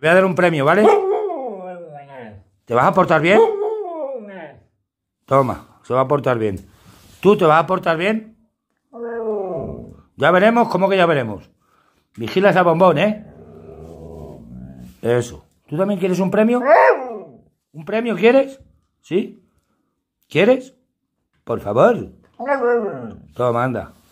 Te voy a dar un premio, ¿vale? ¿Te vas a portar bien? Toma, se va a portar bien. ¿Tú te vas a portar bien? Ya veremos, ¿cómo que ya veremos? Vigila esa bombón, ¿eh? Eso. ¿Tú también quieres un premio? ¿Un premio quieres? ¿Sí? ¿Quieres? Por favor. Toma, anda.